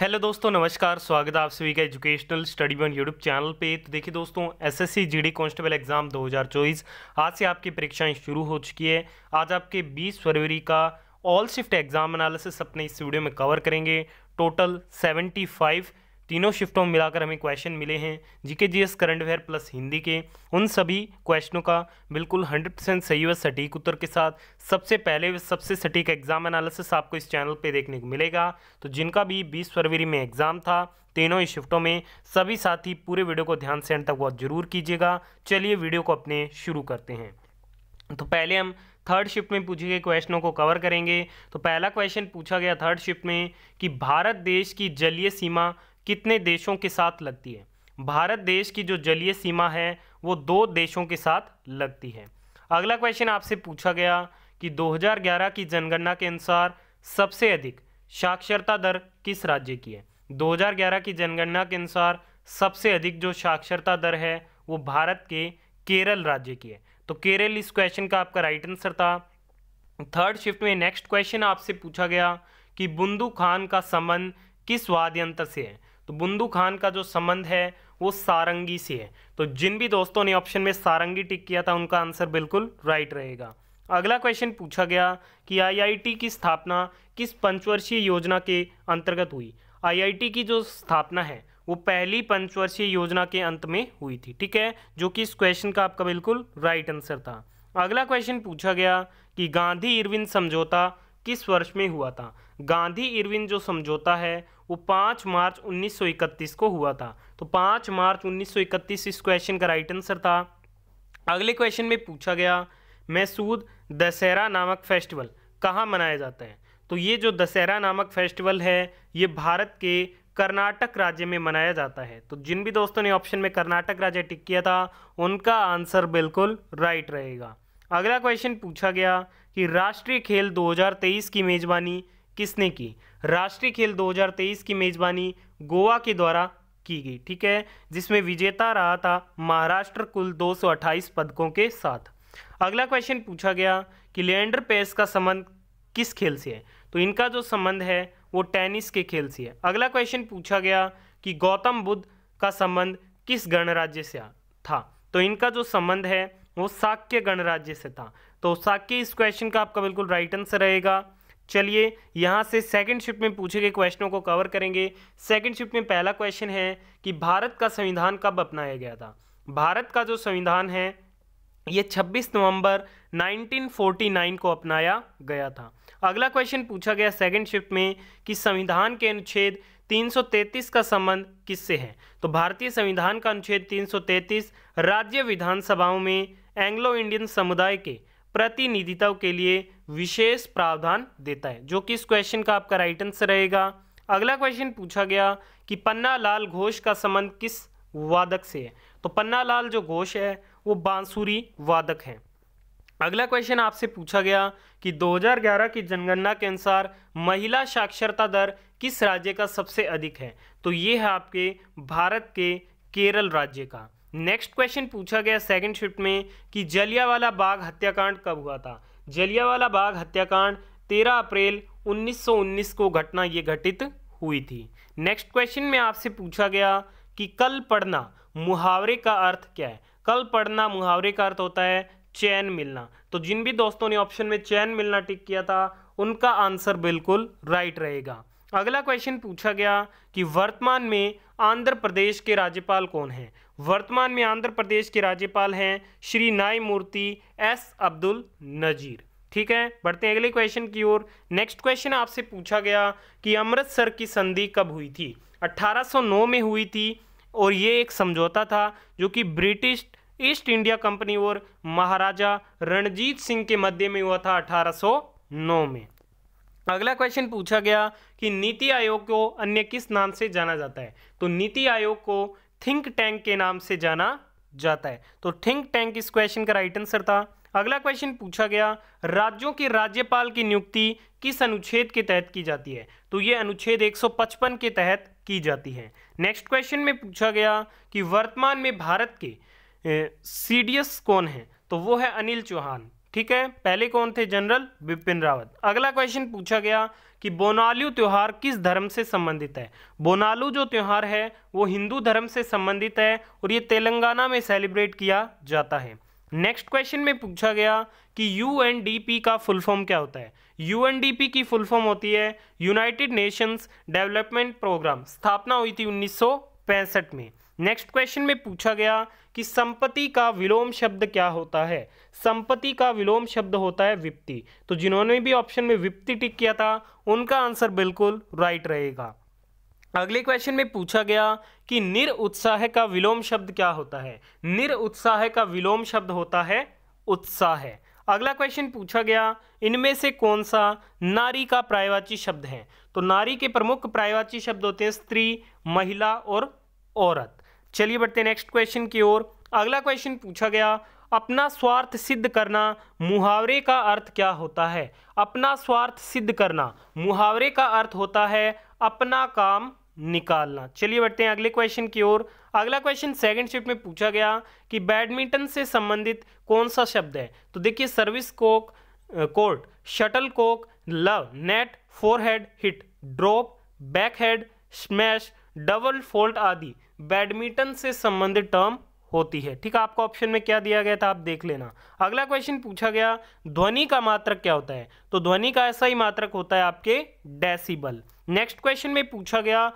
hello दोस्तों नमस्कार स्वागत है आप सभी का educational study one YouTube channel पे तो देखिए दोस्तों एसएससी जीडी कांस्टेबल एग्ज़ाम 2024 आज से आपकी परीक्षाएं शुरू हो चुकी है आज आपके 20 फरवरी का ऑल शिफ्ट एग्ज़ाम एनालिसिस अपने इस वीडियो में कवर करेंगे टोटल 75 तीनों शिफ्टों में मिलाकर हमें क्वेश्चन मिले हैं GK GS current affair plus Hindi के उन सभी क्वेश्चनों का बिल्कुल 100 परसेंट सही व सटीक उत्तर के साथ सबसे पहले सबसे सटीक एग्जाम एनालिसिस आपको इस चैनल पे देखने को मिलेगा तो जिनका भी 20 फरवरी में एग्ज़ाम था तीनों ही शिफ्टों में सभी साथी पूरे वीडियो को ध्यान से अंत तक वॉच जरूर कीजिएगा चलिए वीडियो को अपने शुरू करते हैं तो पहले हम थर्ड शिफ्ट में पूछे गए क्वेश्चनों को कवर करेंगे तो पहला क्वेश्चन पूछा गया थर्ड शिफ्ट में कि भारत देश की जलीय सीमा कितने देशों के साथ लगती है भारत देश की जो जलीय सीमा है वो दो देशों के साथ लगती है अगला क्वेश्चन आपसे पूछा गया कि 2011 की जनगणना के अनुसार सबसे अधिक साक्षरता दर किस राज्य की है 2011 की जनगणना के अनुसार सबसे अधिक जो साक्षरता दर है वो भारत के केरल राज्य की है तो केरल इस क्वेश्चन का आपका राइट आंसर था थर्ड शिफ्ट में नेक्स्ट क्वेश्चन आपसे पूछा गया कि बुंदू खान का संबंध किस वाद्य यंत्र से है तो बुंदू खान का जो संबंध है वो सारंगी से है तो जिन भी दोस्तों ने ऑप्शन में सारंगी टिक किया था उनका आंसर बिल्कुल राइट रहेगा अगला क्वेश्चन पूछा गया कि आईआईटी की स्थापना किस पंचवर्षीय योजना के अंतर्गत हुई आईआईटी की जो स्थापना है वो पहली पंचवर्षीय योजना के अंत में हुई थी ठीक है जो कि इस क्वेश्चन का आपका बिल्कुल राइट आंसर था अगला क्वेश्चन पूछा गया कि गांधी इरविन समझौता किस वर्ष में हुआ था गांधी इरविन जो समझौता है वो 5 मार्च 1931 को हुआ था तो 5 मार्च 1931 इस क्वेश्चन का राइट आंसर था अगले क्वेश्चन में पूछा गया मैसूद दशहरा नामक फेस्टिवल कहाँ मनाया जाता है तो ये जो दशहरा नामक फेस्टिवल है ये भारत के कर्नाटक राज्य में मनाया जाता है तो जिन भी दोस्तों ने ऑप्शन में कर्नाटक राज्य टिक किया था उनका आंसर बिल्कुल राइट रहेगा अगला क्वेश्चन पूछा गया कि राष्ट्रीय खेल 2023 की मेज़बानी किसने की राष्ट्रीय खेल 2023 की मेज़बानी गोवा के द्वारा की गई ठीक है जिसमें विजेता रहा था महाराष्ट्र कुल 228 पदकों के साथ अगला क्वेश्चन पूछा गया कि लिएंडर पेस का संबंध किस खेल से है तो इनका जो संबंध है वो टेनिस के खेल से है अगला क्वेश्चन पूछा गया कि गौतम बुद्ध का संबंध किस गणराज्य से था तो इनका जो संबंध है वो साक्य गणराज्य से था तो साक्य इस क्वेश्चन का आपका बिल्कुल राइट आंसर रहेगा चलिए यहाँ से सेकंड शिफ्ट में पूछे गए क्वेश्चनों को कवर करेंगे सेकंड शिफ्ट में पहला क्वेश्चन है कि भारत का संविधान कब अपनाया गया था भारत का जो संविधान है ये 26 नवंबर 1949 को अपनाया गया था अगला क्वेश्चन पूछा गया सेकंड शिफ्ट में कि संविधान के अनुच्छेद 333 का संबंध किससे है तो भारतीय संविधान का अनुच्छेद 333 राज्य विधानसभाओं में एंग्लो इंडियन समुदाय के प्रतिनिधित्व के लिए विशेष प्रावधान देता है जो कि इस क्वेश्चन का आपका राइट आंसर रहेगा अगला क्वेश्चन पूछा गया कि पन्ना लाल घोष का संबंध किस वादक से है तो पन्ना लाल जो घोष है वो बांसुरी वादक हैं अगला क्वेश्चन आपसे पूछा गया कि 2011 की जनगणना के अनुसार महिला साक्षरता दर किस राज्य का सबसे अधिक है तो ये है आपके भारत के केरल राज्य का नेक्स्ट क्वेश्चन पूछा गया सेकंड शिफ्ट में कि जलियावाला बाग हत्याकांड कब हुआ था जलियावाला बाग हत्याकांड 13 अप्रैल 1919 को घटना ये घटित हुई थी नेक्स्ट क्वेश्चन में आपसे पूछा गया कि कल पढ़ना मुहावरे का अर्थ क्या है कल पढ़ना मुहावरे का अर्थ होता है चैन मिलना तो जिन भी दोस्तों ने ऑप्शन में चैन मिलना टिक किया था उनका आंसर बिल्कुल राइट रहेगा अगला क्वेश्चन पूछा गया कि वर्तमान में आंध्र प्रदेश के राज्यपाल कौन हैं वर्तमान में आंध्र प्रदेश के राज्यपाल हैं श्री न्यायमूर्ति एस अब्दुल नजीर ठीक है बढ़ते हैं अगले क्वेश्चन की ओर नेक्स्ट क्वेश्चन आपसे पूछा गया कि अमृतसर की संधि कब हुई थी 1809 में हुई थी और ये एक समझौता था जो कि ब्रिटिश ईस्ट इंडिया कंपनी और महाराजा रणजीत सिंह के मध्य में हुआ था अठारह में अगला क्वेश्चन पूछा गया कि नीति आयोग को अन्य किस नाम से जाना जाता है तो नीति आयोग को थिंक टैंक के नाम से जाना जाता है तो थिंक टैंक इस क्वेश्चन का राइट आंसर था अगला क्वेश्चन पूछा गया राज्यों के राज्यपाल की नियुक्ति किस अनुच्छेद के तहत की जाती है तो ये अनुच्छेद 155 के तहत की जाती है नेक्स्ट क्वेश्चन में पूछा गया कि वर्तमान में भारत के सीडीएस कौन है तो वो है अनिल चौहान ठीक है पहले कौन थे जनरल बिपिन रावत अगला क्वेश्चन पूछा गया कि बोनालू त्यौहार किस धर्म से संबंधित है बोनालू जो त्यौहार है वो हिंदू धर्म से संबंधित है और ये तेलंगाना में सेलिब्रेट किया जाता है नेक्स्ट क्वेश्चन में पूछा गया कि यू का फुल फॉर्म क्या होता है यू की फुल फॉर्म होती है यूनाइटेड नेशंस डेवलपमेंट प्रोग्राम स्थापना हुई थी उन्नीस में नेक्स्ट क्वेश्चन में पूछा गया कि संपत्ति का विलोम शब्द क्या होता है संपत्ति का विलोम शब्द होता है विपत्ति तो जिन्होंने भी ऑप्शन में विपत्ति टिक किया था उनका आंसर बिल्कुल राइट रहेगा अगले क्वेश्चन में पूछा गया कि उत्साह का विलोम शब्द क्या होता है उत्साह का विलोम शब्द होता है उत्साह अगला क्वेश्चन पूछा गया इनमें से कौन सा नारी का प्रायवाची शब्द है तो नारी के प्रमुख प्रायवाची शब्द होते हैं स्त्री महिला और औरत चलिए बढ़ते नेक्स्ट क्वेश्चन की ओर अगला क्वेश्चन पूछा गया अपना स्वार्थ सिद्ध करना मुहावरे का अर्थ क्या होता है अपना स्वार्थ सिद्ध करना मुहावरे का अर्थ होता है अपना काम निकालना चलिए बढ़ते हैं अगले क्वेश्चन की ओर अगला क्वेश्चन सेकंड शिफ्ट में पूछा गया कि बैडमिंटन से संबंधित कौन सा शब्द है तो देखिए service cock court shuttle cock love net forehand hit drop backhand smash double fault आदि बैडमिंटन से संबंधित टर्म होती है ठीक है आपको ऑप्शन में क्या दिया गया था आप देख लेना अगला क्वेश्चन पूछा गया ध्वनि का मात्रक क्या होता है तो ध्वनि का ऐसा ही मात्रक होता है आपके डेसिबल नेक्स्ट क्वेश्चन में पूछा गया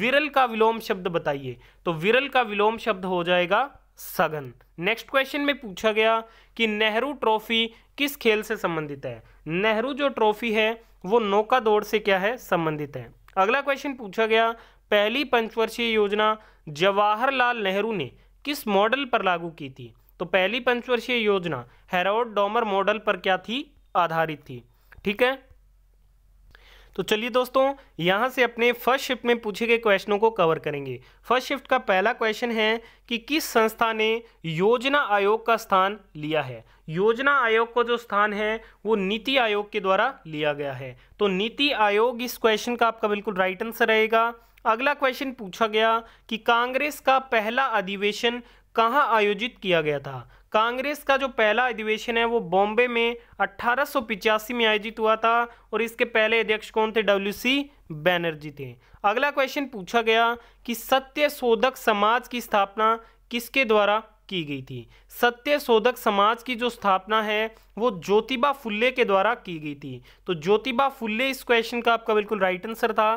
विरल का विलोम शब्द बताइए तो विरल का विलोम शब्द हो जाएगा सघन नेक्स्ट क्वेश्चन में पूछा गया कि नेहरू ट्रॉफी किस खेल से संबंधित है नेहरू जो ट्रॉफी है वो नौका दौड़ से क्या है संबंधित है अगला क्वेश्चन पूछा गया पहली पंचवर्षीय योजना जवाहरलाल नेहरू ने किस मॉडल पर लागू की थी तो पहली पंचवर्षीय योजना हेरोड डोमर मॉडल पर क्या थी आधारित थी ठीक है तो चलिए दोस्तों यहां से अपने फर्स्ट शिफ्ट में पूछे गए क्वेश्चनों को कवर करेंगे फर्स्ट शिफ्ट का पहला क्वेश्चन है कि किस संस्था ने योजना आयोग का स्थान लिया है योजना आयोग को जो स्थान है वो नीति आयोग के द्वारा लिया गया है तो नीति आयोग इस क्वेश्चन का आपका बिल्कुल राइट आंसर रहेगा अगला क्वेश्चन पूछा गया कि कांग्रेस का पहला अधिवेशन कहाँ आयोजित किया गया था कांग्रेस का जो पहला अधिवेशन है वो बॉम्बे में अट्ठारह में आयोजित हुआ था और इसके पहले अध्यक्ष कौन थे डब्ल्यू सी बैनर्जी थे अगला क्वेश्चन पूछा गया कि सत्य शोधक समाज की स्थापना किसके द्वारा की गई थी सत्य शोधक समाज की जो स्थापना है वो ज्योतिबा फुल्ले के द्वारा की गई थी तो ज्योतिबा फुल्ले इस क्वेश्चन का आपका बिल्कुल राइट आंसर था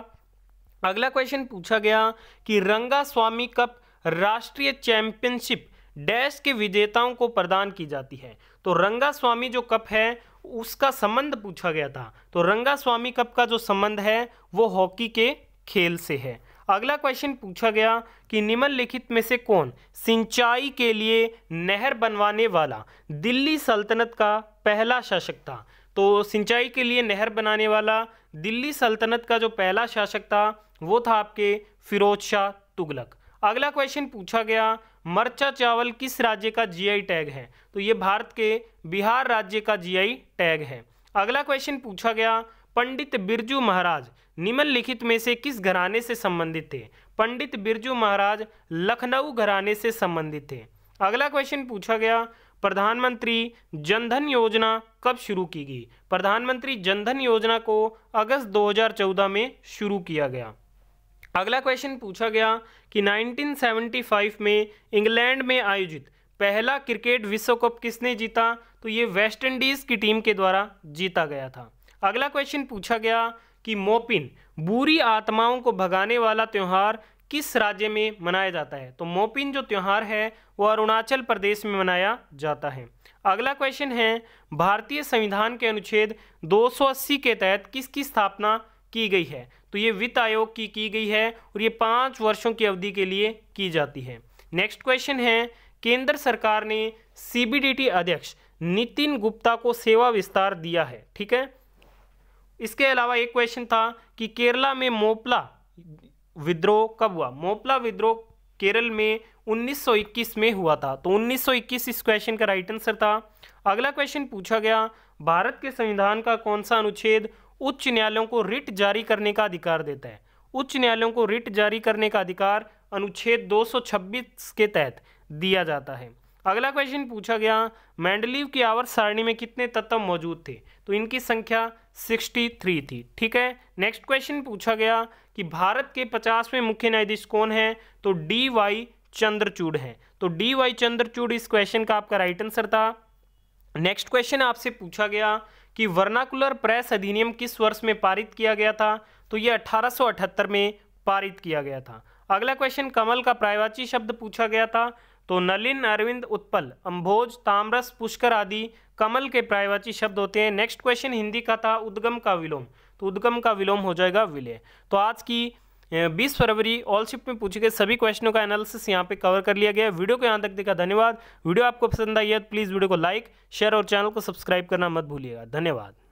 अगला क्वेश्चन पूछा गया कि रंगा स्वामी कप राष्ट्रीय चैंपियनशिप डैश के विजेताओं को प्रदान की जाती है तो रंगा स्वामी जो कप है उसका संबंध पूछा गया था तो रंगा स्वामी कप का जो संबंध है वो हॉकी के खेल से है अगला क्वेश्चन पूछा गया कि निम्नलिखित में से कौन सिंचाई के लिए नहर बनवाने वाला दिल्ली सल्तनत का पहला शासक था तो सिंचाई के लिए नहर बनाने वाला दिल्ली सल्तनत का जो पहला शासक था वो था आपके फिरोज शाह तुगलक अगला क्वेश्चन पूछा गया मरचा चावल किस राज्य का जीआई टैग है तो ये भारत के बिहार राज्य का जीआई टैग है अगला क्वेश्चन पूछा गया पंडित बिरजू महाराज निम्नलिखित में से किस घराने से संबंधित थे पंडित बिरजू महाराज लखनऊ घराने से संबंधित थे अगला क्वेश्चन पूछा गया प्रधानमंत्री जनधन योजना कब शुरू की गई प्रधानमंत्री जनधन योजना को अगस्त 2014 में शुरू किया गया अगला क्वेश्चन पूछा गया कि 1975 में इंग्लैंड में आयोजित पहला क्रिकेट विश्व कप किसने जीता तो ये वेस्ट इंडीज़ की टीम के द्वारा जीता गया था अगला क्वेश्चन पूछा गया कि मोपिन बुरी आत्माओं को भगाने वाला त्यौहार किस राज्य में मनाया जाता है तो मोपिन जो त्यौहार है वो अरुणाचल प्रदेश में मनाया जाता है अगला क्वेश्चन है भारतीय संविधान के अनुच्छेद 280 के तहत किसकी स्थापना की गई है तो ये वित्त आयोग की की गई है और ये पाँच वर्षों की अवधि के लिए की जाती है नेक्स्ट क्वेश्चन है केंद्र सरकार ने सी अध्यक्ष नितिन गुप्ता को सेवा विस्तार दिया है ठीक है इसके अलावा एक क्वेश्चन था कि केरला में मोपला विद्रोह कब हुआ मोपला विद्रोह केरल में 1921 में हुआ था तो 1921 इस क्वेश्चन का राइट आंसर था अगला क्वेश्चन पूछा गया भारत के संविधान का कौन सा अनुच्छेद उच्च न्यायालयों को रिट जारी करने का अधिकार देता है उच्च न्यायालयों को रिट जारी करने का अधिकार अनुच्छेद 226 के तहत दिया जाता है अगला क्वेश्चन पूछा गया मैंडलीव की आवर्त सारणी में कितने तत्व मौजूद थे तो इनकी संख्या 63 थी ठीक है नेक्स्ट क्वेश्चन पूछा गया कि भारत के पचासवें मुख्य न्यायाधीश कौन है तो डी वाई चंद्रचूड़ है तो डी वाई चंद्रचूड़ इस क्वेश्चन का आपका राइट आंसर था नेक्स्ट क्वेश्चन आपसे पूछा गया कि वर्नाकुलर प्रेस अधिनियम किस वर्ष में पारित किया गया था तो यह अठारह में पारित किया गया था अगला क्वेश्चन कमल का प्रायवाची शब्द पूछा गया था तो नलिन अरविंद उत्पल अंभोज ताम्रस पुष्कर आदि कमल के प्रायवाची शब्द होते हैं नेक्स्ट क्वेश्चन हिंदी का था उद्गम का विलोम तो उद्गम का विलोम हो जाएगा विलय तो आज की बीस फरवरी ऑल शिफ्ट में पूछे गए सभी क्वेश्चनों का एनालिसिस यहाँ पे कवर कर लिया गया है वीडियो को यहाँ तक देखा धन्यवाद वीडियो आपको पसंद आई है तो प्लीज़ वीडियो को लाइक शेयर और चैनल को सब्सक्राइब करना मत भूलिएगा धन्यवाद